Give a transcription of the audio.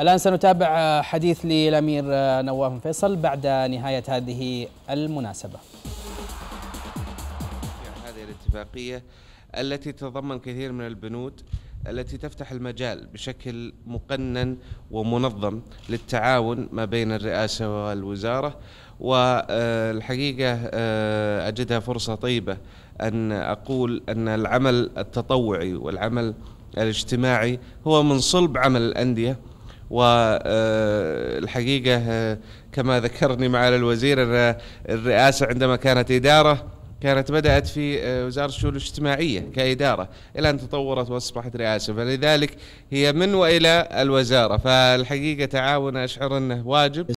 الآن سنتابع حديث للأمير نواف فيصل بعد نهاية هذه المناسبة هذه الاتفاقية التي تتضمن كثير من البنود التي تفتح المجال بشكل مقنن ومنظم للتعاون ما بين الرئاسة والوزارة والحقيقة آه، أجدها فرصة طيبة أن أقول أن العمل التطوعي والعمل الاجتماعي هو من صلب عمل الأندية والحقيقة كما ذكرني معالي الوزير الرئاسة عندما كانت إدارة كانت بدأت في آه، وزارة الشؤون الاجتماعية كإدارة إلى أن تطورت وأصبحت رئاسة فلذلك هي من وإلى الوزارة فالحقيقة تعاون أشعر أنه واجب